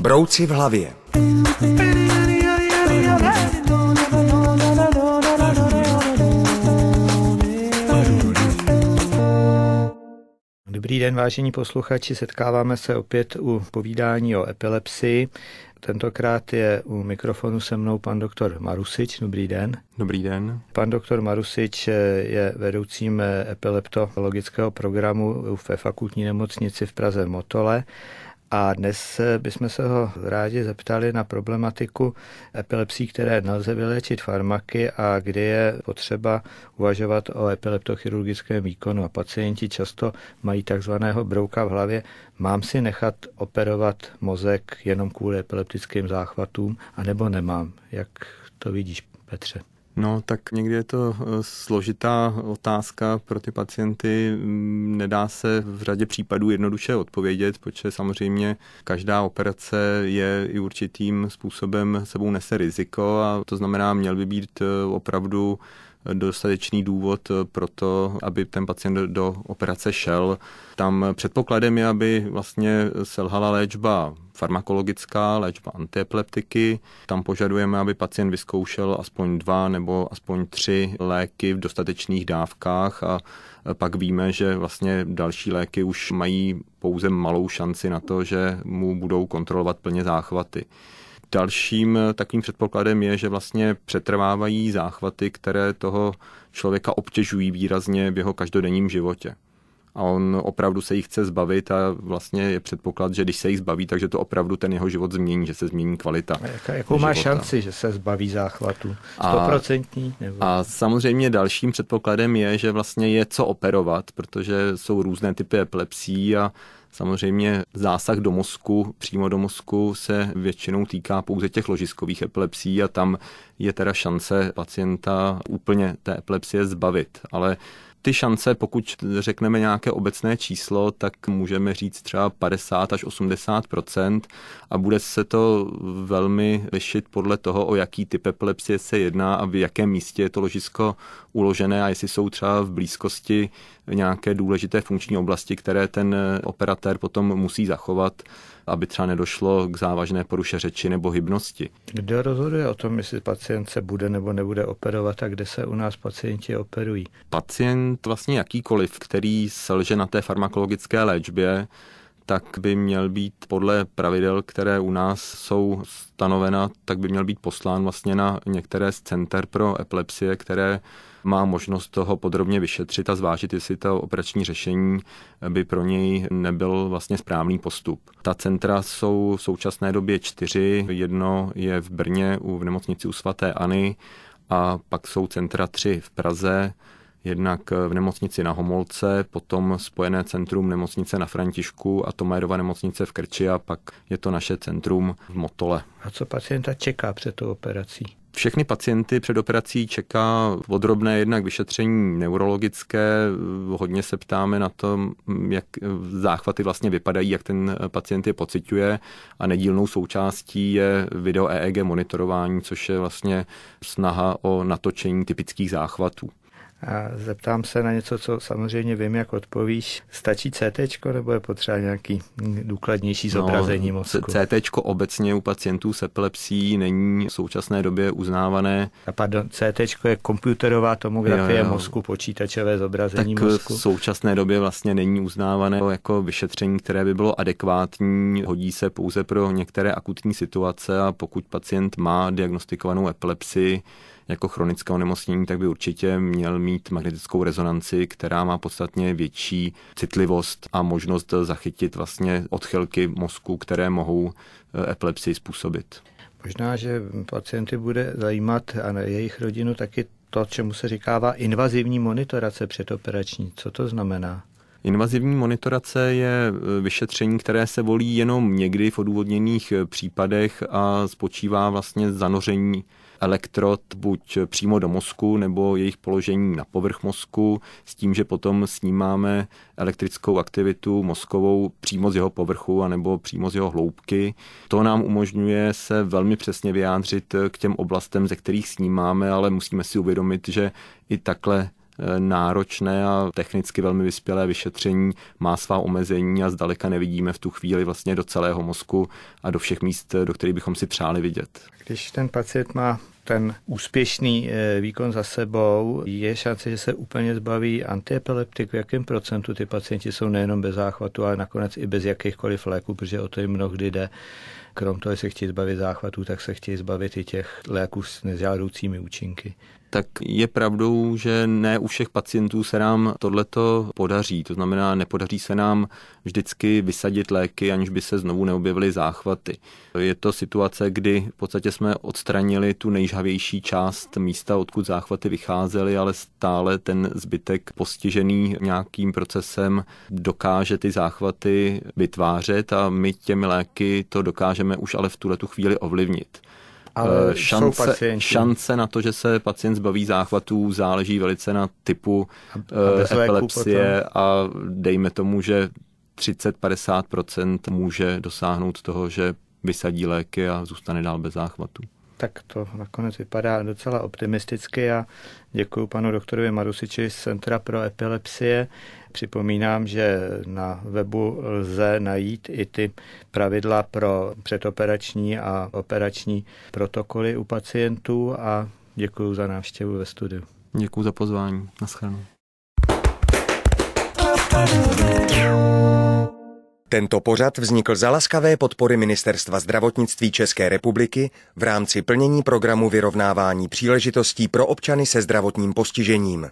Brouci v hlavě. Dobrý den, vážení posluchači. Setkáváme se opět u povídání o epilepsii. Tentokrát je u mikrofonu se mnou pan doktor Marusič. Dobrý den. Dobrý den. Pan doktor Marusič eh, je vedoucím eh, epileptologického programu v fakultní nemocnici v Praze Motole a dnes eh, bychom se ho rádi zeptali na problematiku epilepsí, které nelze vyléčit farmaky a kdy je potřeba uvažovat o epileptochirurgickém výkonu. A pacienti často mají takzvaného brouka v hlavě. Mám si nechat operovat mozek jenom kvůli epileptickým záchvatům, anebo nemám? Jak to vidíš, Petře? No, tak někdy je to eh, složitá otázka pro ty pacienty. Mm, nedá se v řadě případů jednoduše odpovědět, protože samozřejmě každá operace je i určitým způsobem sebou nese riziko a to znamená, měl by být eh, opravdu dostatečný důvod pro to, aby ten pacient do operace šel. Tam předpokladem je, aby vlastně selhala léčba farmakologická, léčba antiepileptiky. Tam požadujeme, aby pacient vyzkoušel aspoň dva nebo aspoň tři léky v dostatečných dávkách a pak víme, že vlastně další léky už mají pouze malou šanci na to, že mu budou kontrolovat plně záchvaty. Dalším eh, takovým předpokladem je, že vlastně přetrvávají záchvaty, které toho člověka obtěžují výrazně v jeho každodenním životě. A on opravdu se jich chce zbavit a vlastně je předpoklad, že když se jich zbaví, takže to opravdu ten jeho život změní, že se změní kvalita. A jaká, jakou života. má šanci, že se zbaví záchvatu? 100% nebo... A samozřejmě dalším předpokladem je, že vlastně je co operovat, protože jsou různé typy epilepsí a Samozřejmě zásah do mozku, přímo do mozku, se většinou týká pouze těch ložiskových epilepsí a tam je teda šance pacienta úplně té epilepsie zbavit. Ale ty šance, pokud řekneme nějaké obecné číslo, tak můžeme říct třeba 50 až 80 a bude se to velmi lišit podle toho, o jaký typ epilepsie se jedná a v jakém místě je to ložisko uložené a jestli jsou třeba v blízkosti nějaké důležité funkční oblasti, které ten operatér potom musí zachovat aby třeba nedošlo k závažné poruše řeči nebo hybnosti. Kdo rozhoduje o tom, jestli pacient se bude nebo nebude operovat a kde se u nás pacienti operují? Pacient vlastně jakýkoliv, který selže na té farmakologické léčbě, tak by měl být podle pravidel, které u nás jsou stanovena, tak by měl být poslán vlastně na některé z center pro epilepsie, které má možnost toho podrobně vyšetřit a zvážit, jestli to operační řešení by pro něj nebyl vlastně správný postup. Ta centra jsou v současné době čtyři. Jedno je v Brně u v nemocnici u svaté Ani a pak jsou centra tři v Praze, Jednak eh, v nemocnici na Homolce, potom spojené centrum nemocnice na Františku a Tomajerova nemocnice v Krči a pak je to naše centrum v Motole. A co pacienta čeká před tou operací? Všechny pacienty před operací čeká podrobné jednak vyšetření neurologické. Hodně se ptáme na to, jak záchvaty vlastně vypadají, jak ten pacient je pociťuje a nedílnou součástí je video EEG monitorování, což je vlastně snaha o natočení typických záchvatů a zeptám se na něco, co samozřejmě vím, jak odpovíš. Stačí CT, nebo je potřeba nějaký důkladnější no, zobrazení no, mozku? CT obecně u pacientů s epilepsií není v současné době uznávané. A pardon, CT je komputerová tomografie jo, jo. mozku, počítačové zobrazení tak mozku. v současné době vlastně není uznávané jako vyšetření, které by bylo adekvátní. Hodí se pouze pro některé akutní situace a pokud pacient má diagnostikovanou epilepsii, jako chronické onemocnění, tak by určitě měl mít magnetickou rezonanci, která má podstatně větší citlivost a možnost zachytit vlastně odchylky mozku, které mohou eh, epilepsii způsobit. Možná, že pacienty bude zajímat a jejich rodinu taky to, čemu se říkává invazivní monitorace předoperační. Co to znamená? Invazivní monitorace je e, vyšetření, které se volí jenom někdy v odůvodněných e, případech a spočívá vlastně zanoření elektrod buď přímo do mozku nebo jejich položení na povrch mozku s tím, že potom snímáme elektrickou aktivitu mozkovou přímo z jeho povrchu anebo přímo z jeho hloubky. To nám umožňuje se velmi přesně vyjádřit e, k těm oblastem, ze kterých snímáme, ale musíme si uvědomit, že i takhle náročné a technicky velmi vyspělé vyšetření má svá omezení a zdaleka nevidíme v tu chvíli vlastně do celého mozku a do všech míst, do kterých bychom si přáli vidět. Když ten pacient má ten úspěšný eh, výkon za sebou, je šance, že se úplně zbaví antiepileptik. V jakém procentu ty pacienti jsou nejenom bez záchvatu, ale nakonec i bez jakýchkoliv léků, protože o to jim mnohdy jde. Krom toho, že se chtějí zbavit záchvatů, tak se chtějí zbavit i těch léků s nežádoucími účinky. Tak je pravdou, že ne u všech pacientů se nám tohleto podaří. To znamená, nepodaří se nám vždycky vysadit léky, aniž by se znovu neobjevily záchvaty. Je to situace, kdy v podstatě jsme odstranili tu nejžhavější část místa, odkud záchvaty vycházely, ale stále ten zbytek postižený nějakým procesem dokáže ty záchvaty vytvářet a my těmi léky to dokážeme nemůžeme už ale v tuhle tu chvíli ovlivnit. Ale eh, šance, šance na to, že se pacient zbaví záchvatů, záleží velice na typu a eh, epilepsie a dejme tomu, že 30-50% může dosáhnout toho, že vysadí léky a zůstane dál bez záchvatu tak to nakonec vypadá docela optimisticky a děkuji panu doktorovi Marusiči z Centra pro epilepsie. Připomínám, že na webu lze najít i ty pravidla pro předoperační a operační protokoly u pacientů a děkuji za návštěvu ve studiu. Děkuji za pozvání. Naschledanou. Tento pořad vznikl za laskavé podpory Ministerstva zdravotnictví České republiky v rámci plnění programu vyrovnávání příležitostí pro občany se zdravotním postižením.